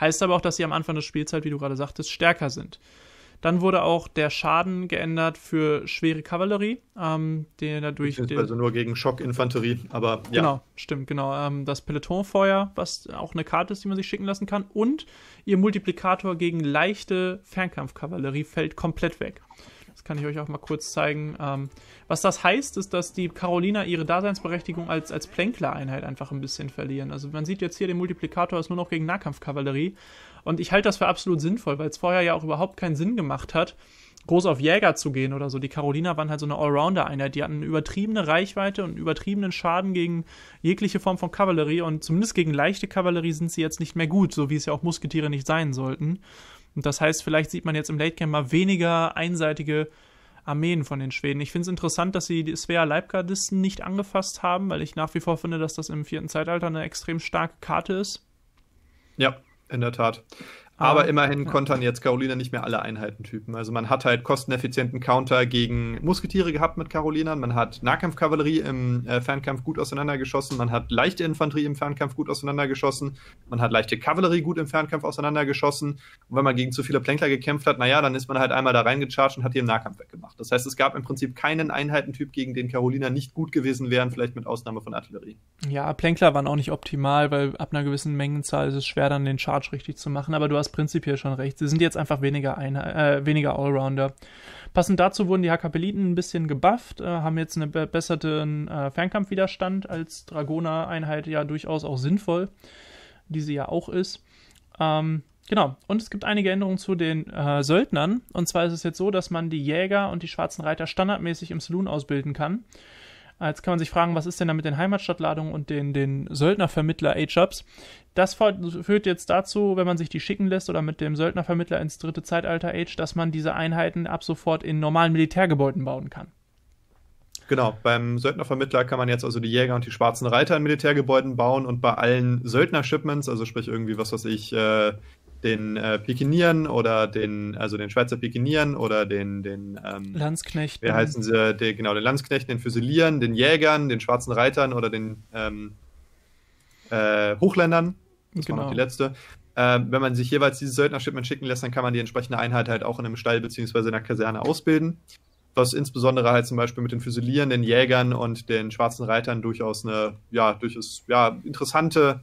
Heißt aber auch, dass sie am Anfang des Spiels halt, wie du gerade sagtest, stärker sind. Dann wurde auch der Schaden geändert für schwere Kavallerie, ähm, den dadurch. Also nur gegen Schockinfanterie, aber ja. Genau, stimmt, genau. Ähm, das Pelotonfeuer, was auch eine Karte ist, die man sich schicken lassen kann. Und ihr Multiplikator gegen leichte Fernkampfkavallerie fällt komplett weg. Das kann ich euch auch mal kurz zeigen. Ähm, was das heißt, ist, dass die Carolina ihre Daseinsberechtigung als, als Plänkler-Einheit einfach ein bisschen verlieren. Also man sieht jetzt hier, der Multiplikator ist nur noch gegen Nahkampfkavallerie. Und ich halte das für absolut sinnvoll, weil es vorher ja auch überhaupt keinen Sinn gemacht hat, groß auf Jäger zu gehen oder so. Die Carolina waren halt so eine Allrounder-Einheit. Die hatten eine übertriebene Reichweite und übertriebenen Schaden gegen jegliche Form von Kavallerie. Und zumindest gegen leichte Kavallerie sind sie jetzt nicht mehr gut, so wie es ja auch Musketiere nicht sein sollten. Und das heißt, vielleicht sieht man jetzt im Late Game mal weniger einseitige Armeen von den Schweden. Ich finde es interessant, dass sie die Svea-Leibgardisten nicht angefasst haben, weil ich nach wie vor finde, dass das im vierten Zeitalter eine extrem starke Karte ist. Ja, in der Tat aber immerhin kontern jetzt Carolina nicht mehr alle Einheitentypen. Also man hat halt kosteneffizienten Counter gegen Musketiere gehabt mit Carolinern, man hat Nahkampfkavallerie im äh, Fernkampf gut auseinandergeschossen, man hat leichte Infanterie im Fernkampf gut auseinandergeschossen, man hat leichte Kavallerie gut im Fernkampf auseinandergeschossen. Und wenn man gegen zu viele Plänkler gekämpft hat, naja, dann ist man halt einmal da reingecharged und hat die im Nahkampf weggemacht. Das heißt, es gab im Prinzip keinen Einheitentyp, gegen den Carolina nicht gut gewesen wären, vielleicht mit Ausnahme von Artillerie. Ja, Plänkler waren auch nicht optimal, weil ab einer gewissen Mengenzahl ist es schwer, dann den Charge richtig zu machen. Aber du hast hast prinzipiell schon recht. Sie sind jetzt einfach weniger, eine, äh, weniger Allrounder. Passend dazu wurden die Hakapeliten ein bisschen gebufft, äh, haben jetzt einen verbesserten äh, Fernkampfwiderstand als Dragoner-Einheit ja durchaus auch sinnvoll, die sie ja auch ist. Ähm, Genau, und es gibt einige Änderungen zu den äh, Söldnern. Und zwar ist es jetzt so, dass man die Jäger und die schwarzen Reiter standardmäßig im Saloon ausbilden kann. Jetzt kann man sich fragen, was ist denn da mit den Heimatstadtladungen und den, den Söldnervermittler A-Jobs? Das führt jetzt dazu, wenn man sich die schicken lässt oder mit dem Söldnervermittler ins dritte Zeitalter Age, dass man diese Einheiten ab sofort in normalen Militärgebäuden bauen kann. Genau, beim Söldnervermittler kann man jetzt also die Jäger und die schwarzen Reiter in Militärgebäuden bauen und bei allen Söldner-Shipments, also sprich irgendwie, was weiß ich, äh, den äh, Pikinieren oder den, also den Schweizer Pikinieren oder den, den ähm, Landsknechten. Wie heißen sie? Den, genau, den Landsknechten, den Füsilieren, den Jägern, den schwarzen Reitern oder den ähm, äh, Hochländern. Das genau. war noch die genau. letzte. Äh, wenn man sich jeweils diese Söldnershipment schicken lässt, dann kann man die entsprechende Einheit halt auch in einem Stall bzw. in einer Kaserne ausbilden. Was insbesondere halt zum Beispiel mit den Füsilieren, den Jägern und den schwarzen Reitern durchaus eine, ja, durchaus, ja, interessante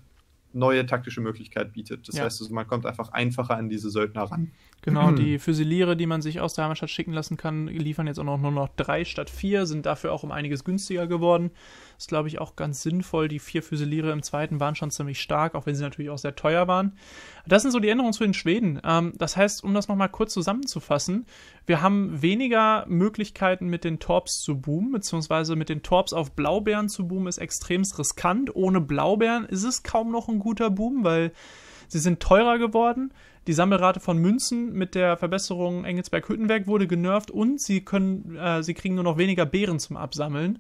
neue taktische Möglichkeit bietet. Das ja. heißt, also, man kommt einfach einfacher an diese Söldner ran. Genau, mhm. die Füsiliere, die man sich aus der Heimatstadt schicken lassen kann, liefern jetzt auch noch nur noch drei statt vier, sind dafür auch um einiges günstiger geworden. Ist, glaube ich, auch ganz sinnvoll. Die vier Füsiliere im zweiten waren schon ziemlich stark, auch wenn sie natürlich auch sehr teuer waren. Das sind so die Änderungen zu den Schweden. Ähm, das heißt, um das nochmal kurz zusammenzufassen, wir haben weniger Möglichkeiten mit den Torps zu boomen, beziehungsweise mit den Torps auf Blaubeeren zu boomen ist extremst riskant. Ohne Blaubeeren ist es kaum noch ein guter Boom, weil sie sind teurer geworden. Die Sammelrate von Münzen mit der Verbesserung Engelsberg-Hüttenberg wurde genervt und sie können, äh, sie kriegen nur noch weniger Beeren zum Absammeln.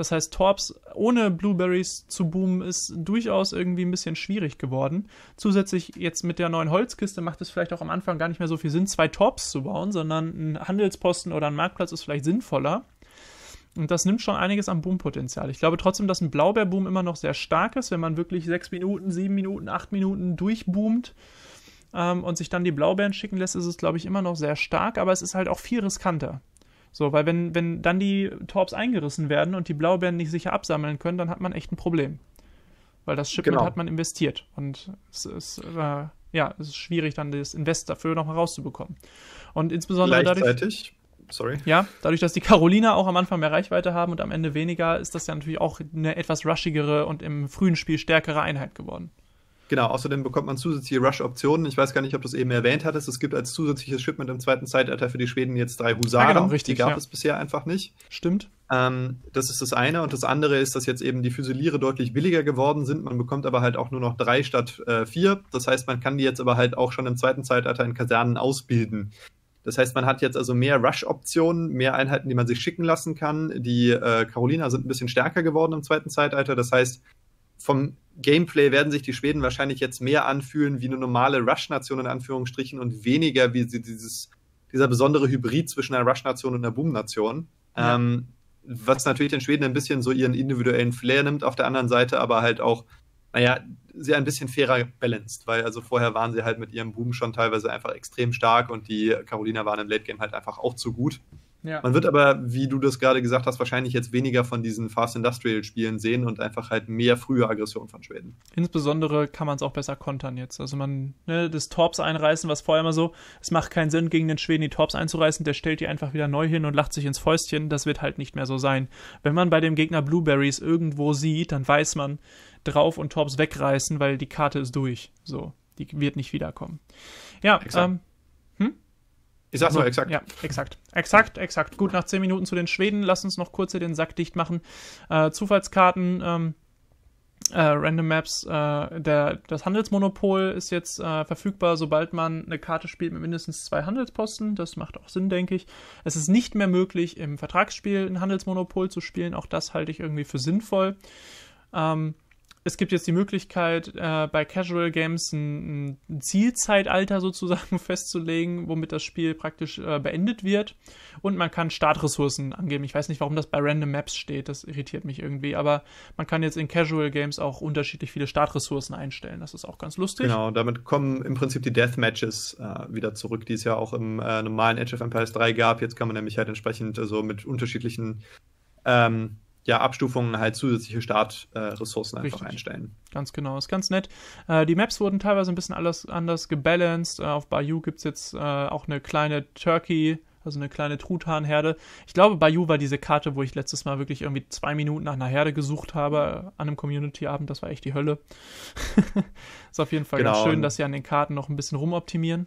Das heißt, Torps ohne Blueberries zu boomen ist durchaus irgendwie ein bisschen schwierig geworden. Zusätzlich jetzt mit der neuen Holzkiste macht es vielleicht auch am Anfang gar nicht mehr so viel Sinn, zwei Torps zu bauen, sondern ein Handelsposten oder ein Marktplatz ist vielleicht sinnvoller. Und das nimmt schon einiges am Boompotenzial. Ich glaube trotzdem, dass ein Blaubeerboom immer noch sehr stark ist, wenn man wirklich sechs Minuten, sieben Minuten, acht Minuten durchboomt ähm, und sich dann die Blaubeeren schicken lässt, ist es, glaube ich, immer noch sehr stark, aber es ist halt auch viel riskanter. So, weil wenn, wenn dann die Torps eingerissen werden und die Blaubeeren nicht sicher absammeln können, dann hat man echt ein Problem. Weil das Shipment genau. hat man investiert. Und es ist, äh, ja, es ist schwierig, dann das Invest dafür nochmal rauszubekommen. Und insbesondere dadurch. Sorry. Ja, dadurch, dass die Carolina auch am Anfang mehr Reichweite haben und am Ende weniger, ist das ja natürlich auch eine etwas rushigere und im frühen Spiel stärkere Einheit geworden. Genau, außerdem bekommt man zusätzliche Rush-Optionen. Ich weiß gar nicht, ob du es eben erwähnt hattest. Es gibt als zusätzliches Shipment im zweiten Zeitalter für die Schweden jetzt drei Husaren. Ah, genau, richtig, die gab ja. es bisher einfach nicht. Stimmt. Ähm, das ist das eine. Und das andere ist, dass jetzt eben die Füsiliere deutlich billiger geworden sind. Man bekommt aber halt auch nur noch drei statt äh, vier. Das heißt, man kann die jetzt aber halt auch schon im zweiten Zeitalter in Kasernen ausbilden. Das heißt, man hat jetzt also mehr Rush-Optionen, mehr Einheiten, die man sich schicken lassen kann. Die äh, Carolina sind ein bisschen stärker geworden im zweiten Zeitalter. Das heißt, vom Gameplay werden sich die Schweden wahrscheinlich jetzt mehr anfühlen wie eine normale Rush-Nation in Anführungsstrichen und weniger wie dieses, dieser besondere Hybrid zwischen einer Rush-Nation und einer Boom-Nation. Ja. Ähm, was natürlich den Schweden ein bisschen so ihren individuellen Flair nimmt auf der anderen Seite, aber halt auch, naja, sie ein bisschen fairer balanced, weil also vorher waren sie halt mit ihrem Boom schon teilweise einfach extrem stark und die Carolina waren im Late Game halt einfach auch zu gut. Ja. Man wird aber, wie du das gerade gesagt hast, wahrscheinlich jetzt weniger von diesen Fast Industrial Spielen sehen und einfach halt mehr frühe Aggression von Schweden. Insbesondere kann man es auch besser kontern jetzt. Also man, ne, das Torps einreißen, was vorher immer so, es macht keinen Sinn, gegen den Schweden die Torps einzureißen, der stellt die einfach wieder neu hin und lacht sich ins Fäustchen. Das wird halt nicht mehr so sein. Wenn man bei dem Gegner Blueberries irgendwo sieht, dann weiß man, drauf und Torps wegreißen, weil die Karte ist durch. So, die wird nicht wiederkommen. Ja, ähm, ich sag's mal, also, exakt. Ja, exakt. Exakt, exakt. Gut, nach 10 Minuten zu den Schweden. Lass uns noch kurz hier den Sack dicht machen. Äh, Zufallskarten, ähm, äh, Random Maps, äh, der, das Handelsmonopol ist jetzt äh, verfügbar, sobald man eine Karte spielt mit mindestens zwei Handelsposten. Das macht auch Sinn, denke ich. Es ist nicht mehr möglich, im Vertragsspiel ein Handelsmonopol zu spielen. Auch das halte ich irgendwie für sinnvoll. Ähm, es gibt jetzt die Möglichkeit, äh, bei Casual Games ein, ein, Zielzeitalter sozusagen [LAUGHS] festzulegen, womit das Spiel praktisch äh, beendet wird. Und man kann Startressourcen angeben. Ich weiß nicht, warum das bei Random Maps steht, das irritiert mich irgendwie. Aber man kann jetzt in Casual Games auch unterschiedlich viele Startressourcen einstellen. Das ist auch ganz lustig. Genau, damit kommen im Prinzip die Deathmatches äh, wieder zurück, die es ja auch im äh, normalen Age of Empires 3 gab. Jetzt kann man nämlich halt entsprechend äh, so mit unterschiedlichen. Ähm, ja, Abstufungen halt zusätzliche Startressourcen äh, einfach einstellen. Ganz genau, ist ganz nett. Äh, die Maps wurden teilweise ein bisschen alles, anders gebalanced. Äh, auf Bayou gibt es jetzt äh, auch eine kleine Turkey, also eine kleine Truthahnherde. Ich glaube, Bayou war diese Karte, wo ich letztes Mal wirklich irgendwie zwei Minuten nach einer Herde gesucht habe äh, an einem Community-Abend. Das war echt die Hölle. [LAUGHS] ist auf jeden Fall genau. ganz schön, dass sie an den Karten noch ein bisschen rumoptimieren.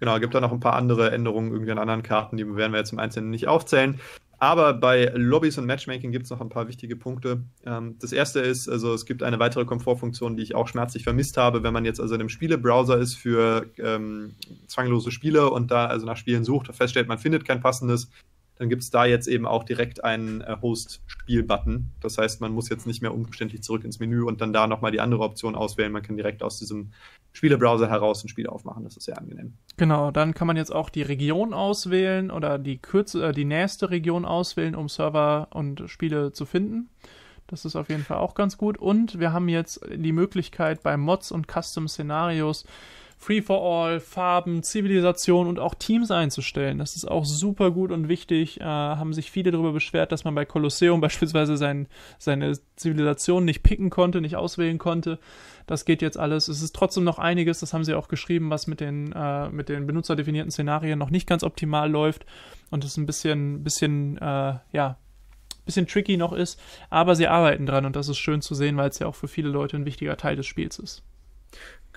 Genau, gibt da noch ein paar andere Änderungen irgendwie an anderen Karten, die werden wir jetzt im Einzelnen nicht aufzählen. Aber bei Lobbys und Matchmaking gibt es noch ein paar wichtige Punkte. Ähm, das erste ist, also es gibt eine weitere Komfortfunktion, die ich auch schmerzlich vermisst habe, wenn man jetzt also in einem Spielebrowser ist für ähm, zwanglose Spiele und da also nach Spielen sucht und feststellt, man findet kein passendes, dann gibt es da jetzt eben auch direkt einen äh, Host-Spiel-Button. Das heißt, man muss jetzt nicht mehr umständlich zurück ins Menü und dann da nochmal die andere Option auswählen. Man kann direkt aus diesem Spielebrowser heraus ein Spiel aufmachen. Das ist sehr angenehm. Genau, dann kann man jetzt auch die Region auswählen oder die, kürze, äh, die nächste Region auswählen, um Server und Spiele zu finden. Das ist auf jeden Fall auch ganz gut. Und wir haben jetzt die Möglichkeit bei Mods und Custom-Szenarios Free for All, Farben, Zivilisation und auch Teams einzustellen. Das ist auch super gut und wichtig. Äh, haben sich viele darüber beschwert, dass man bei Kolosseum [LAUGHS] beispielsweise sein, seine Zivilisation nicht picken konnte, nicht auswählen konnte. Das geht jetzt alles. Es ist trotzdem noch einiges, das haben sie auch geschrieben, was mit den, äh, mit den benutzerdefinierten Szenarien noch nicht ganz optimal läuft und es ein bisschen, bisschen, äh, ja, bisschen tricky noch ist, aber sie arbeiten dran und das ist schön zu sehen, weil es ja auch für viele Leute ein wichtiger Teil des Spiels ist.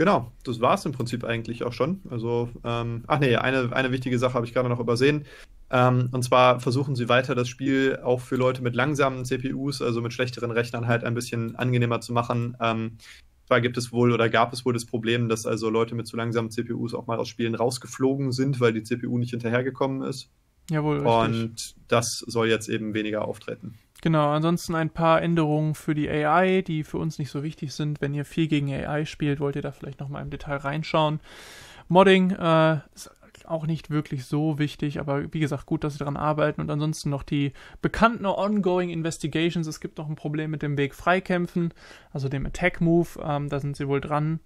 Genau, das war es im Prinzip eigentlich auch schon. Also, ähm, ach nee, eine, eine wichtige Sache habe ich gerade noch übersehen. Ähm, und zwar versuchen sie weiter, das Spiel auch für Leute mit langsamen CPUs, also mit schlechteren Rechnern, halt ein bisschen angenehmer zu machen. Ähm, zwar gibt es wohl oder gab es wohl das Problem, dass also Leute mit zu langsamen CPUs auch mal aus Spielen rausgeflogen sind, weil die CPU nicht hinterhergekommen ist. Jawohl. Richtig. Und das soll jetzt eben weniger auftreten. Genau, ansonsten ein paar Änderungen für die AI, die für uns nicht so wichtig sind. Wenn ihr viel gegen AI spielt, wollt ihr da vielleicht nochmal im Detail reinschauen. Modding äh, ist auch nicht wirklich so wichtig, aber wie gesagt, gut, dass sie daran arbeiten. Und ansonsten noch die bekannten Ongoing Investigations. Es gibt noch ein Problem mit dem Weg Freikämpfen, also dem Attack Move. Ähm, da sind sie wohl dran.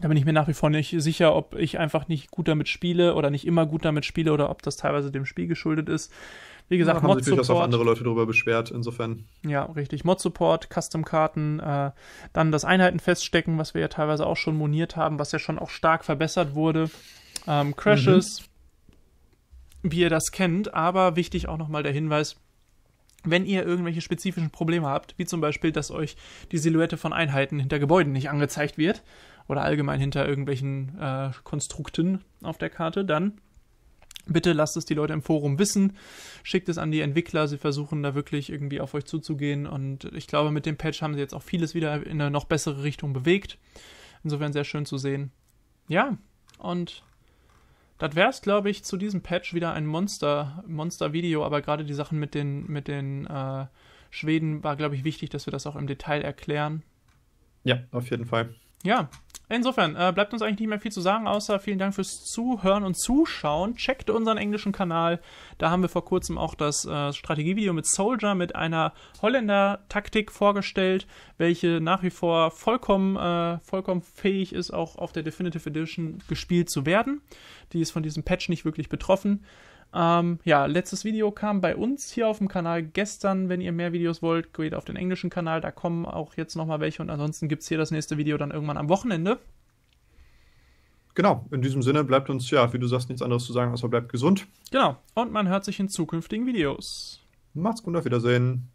Da bin ich mir nach wie vor nicht sicher, ob ich einfach nicht gut damit spiele oder nicht immer gut damit spiele oder ob das teilweise dem Spiel geschuldet ist. Wie gesagt, ja, haben Mod sich auch andere Leute darüber beschwert, insofern. Ja, richtig. Mod-Support, Custom-Karten, äh, dann das Einheitenfeststecken, was wir ja teilweise auch schon moniert haben, was ja schon auch stark verbessert wurde. Ähm, Crashes, mhm. wie ihr das kennt, aber wichtig auch nochmal der Hinweis, wenn ihr irgendwelche spezifischen Probleme habt, wie zum Beispiel, dass euch die Silhouette von Einheiten hinter Gebäuden nicht angezeigt wird oder allgemein hinter irgendwelchen äh, Konstrukten auf der Karte, dann Bitte lasst es die Leute im Forum wissen, schickt es an die Entwickler, sie versuchen da wirklich irgendwie auf euch zuzugehen und ich glaube, mit dem Patch haben sie jetzt auch vieles wieder in eine noch bessere Richtung bewegt. Insofern sehr schön zu sehen. Ja, und das wäre es, glaube ich, zu diesem Patch wieder ein Monster, Monster-Video, aber gerade die Sachen mit den, mit den äh, Schweden war, glaube ich, wichtig, dass wir das auch im Detail erklären. Ja, auf jeden Fall. Ja, Insofern äh, bleibt uns eigentlich nicht mehr viel zu sagen, außer vielen Dank fürs Zuhören und Zuschauen. Checkt unseren englischen Kanal. Da haben wir vor kurzem auch das äh, Strategievideo mit Soldier mit einer Holländer-Taktik vorgestellt, welche nach wie vor vollkommen, äh, vollkommen fähig ist, auch auf der Definitive Edition gespielt zu werden. Die ist von diesem Patch nicht wirklich betroffen. Ähm, ja, letztes Video kam bei uns hier auf dem Kanal gestern. Wenn ihr mehr Videos wollt, geht auf den englischen Kanal. Da kommen auch jetzt nochmal welche. Und ansonsten gibt es hier das nächste Video dann irgendwann am Wochenende. Genau, in diesem Sinne bleibt uns, ja, wie du sagst, nichts anderes zu sagen, außer bleibt gesund. Genau, und man hört sich in zukünftigen Videos. Macht's gut, auf Wiedersehen.